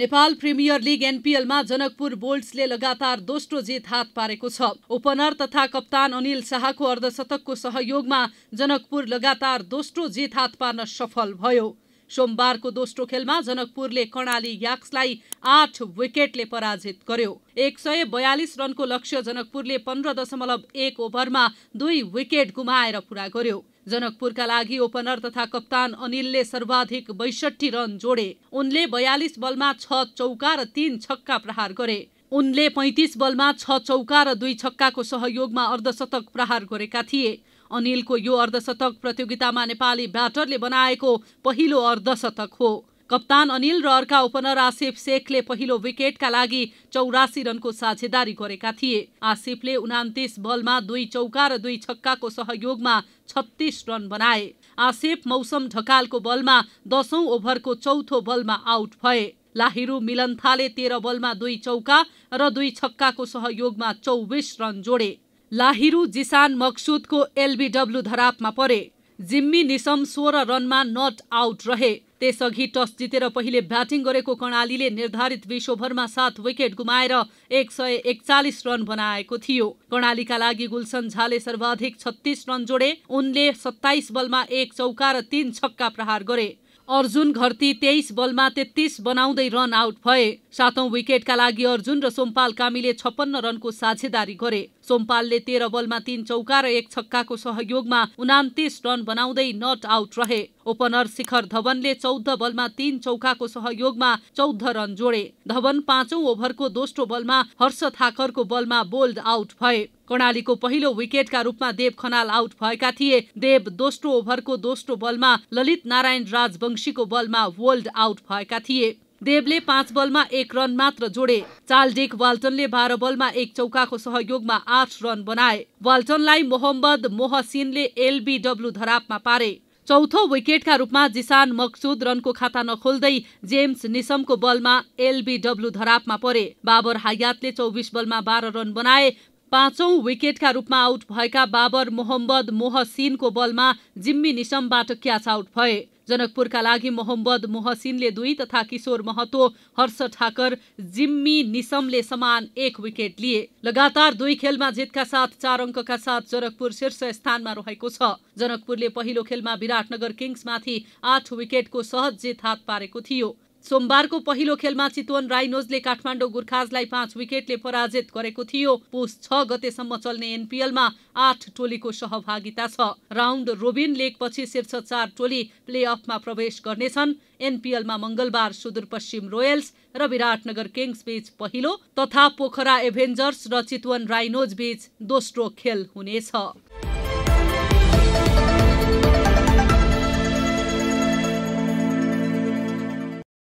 Nepal premier league एनपिएलमा जनकपुर बोल्ड्सले लगातार दोस्रो जित हात पारेको छ ओपनर तथा कप्तान अनिल शाहको अर्धशतकको सहयोगमा जनकपुर लगातार दोस्रो जित हात पार्न सफल भयो सोमबारको दोस्रो खेलमा जनकपुरले कर्णाली याक्सलाई आठ विकेटले पराजित गर्यो एक सय बयालिस रनको लक्ष्य जनकपुरले पन्ध्र दशमलव एक ओभरमा दुई विकेट गुमाएर पूरा गर्यो जनकपुरका लागि ओपनर तथा कप्तान अनिलले सर्वाधिक बैसठी रन जोडे उनले बयालिस बलमा छ चौका र तीन छक्का प्रहार गरे उनले पैँतिस बलमा छ चौका र दुई छक्काको सहयोगमा अर्धशतक प्रहार गरेका थिए अनिलको यो अर्धशतक प्रतियोगितामा नेपाली ब्याटरले बनाएको पहिलो अर्धशतक हो कप्तान अनिल र अर्का ओपनर आसिफ शेखले पहिलो विकेटका लागि चौरासी रनको साझेदारी गरेका थिए आसिफले उनातिस बलमा दुई चौका र दुई छक्काको सहयोगमा छत्तिस रन बनाए आसिफ मौसम ढकालको बलमा दशौं ओभरको चौथो बलमा आउट भए लाहिरु मिलन्थाले तेह्र बलमा दुई चौका र दुई छक्काको सहयोगमा चौबिस रन जोडे लाहिरु जिसान मक्सुदको एलबीडब्ल्यू धरापमा परे जिम्मी निसम सोह्र रनमा नट आउट रहे त्यसअघि टस जितेर पहिले ब्याटिङ गरेको कर्णालीले निर्धारित विश्वभरमा सात विकेट गुमाएर एक सय एकचालिस रन बनाएको थियो कर्णालीका लागि गुलसन झाले सर्वाधिक छत्तिस रन जोडे उनले सत्ताइस बलमा एक चौका र तीन छक्का प्रहार गरे अर्जुन घरती तेइस बलमा तेत्तिस बनाउँदै रन आउट भए सातौं विकेटका लागि अर्जुन र सोमपाल कामीले छप्पन्न रनको साझेदारी गरे सोमपालले तेह्र बलमा तीन चौका र एक छक्काको सहयोगमा उनातिस रन बनाउँदै नट आउट रहे ओपनर शिखर धवनले चौध बलमा तीन चौकाको सहयोगमा चौध रन जोडे धवन पाँचौं ओभरको दोस्रो बलमा हर्ष थाकरको बलमा बोल्ड आउट भए कर्णालीको पहिलो विकेटका रूपमा देव खनाल आउट भएका थिए देव दोस्रो ओभरको दोस्रो बलमा ललित नारायण राजवंशीको बलमा वर्ल्ड आउट भएका थिए देवले पाँच बलमा एक रन मात्र जोडे चालडेक वाल्टनले बाह्र बलमा एक चौकाको सहयोगमा आठ रन बनाए वाल्टनलाई मोहम्मद मोहसिनले एलबीडब्ल्यू धरापमा पारे चौथो विकेटका रूपमा जिसान मकसुद रनको खाता नखोल्दै जेम्स निसमको बलमा एलबीडब्ल्यू धरापमा परे बाबर हायातले चौबिस बलमा बाह्र रन बनाए पाँचौं विकेटका रूपमा आउट भएका बाबर मोहम्मद मोहसिनको बलमा जिम्मी निशमबाट क्याच आउट भए जनकपुरका लागि मोहम्मद मोहसिनले दुई तथा किशोर महतो हर्ष ठाकर जिम्मी निसमले समान एक विकेट लिए लगातार दुई खेलमा जितका साथ चार अङ्कका साथ जनकपुर शीर्ष स्थानमा रहेको छ जनकपुरले पहिलो खेलमा विराटनगर किङ्समाथि आठ विकेटको सहज जित हात पारेको थियो सोमबारको पहिलो खेलमा चितवन राइनोजले काठमाडौँ गोर्खाजलाई पाँच विकेटले पराजित गरेको थियो पुस छ गतेसम्म चल्ने एनपिएलमा आठ टोलीको सहभागिता छ राउन्ड रोबिन लेगपछि शीर्ष चार टोली प्लेअफमा प्रवेश गर्नेछन् एनपिएलमा मंगलबार सुदूरपश्चिम रोयल्स र विराटनगर किङ्स बीच पहिलो तथा पोखरा एभेन्जर्स र चितवन राइनोज बीच दोस्रो खेल हुनेछ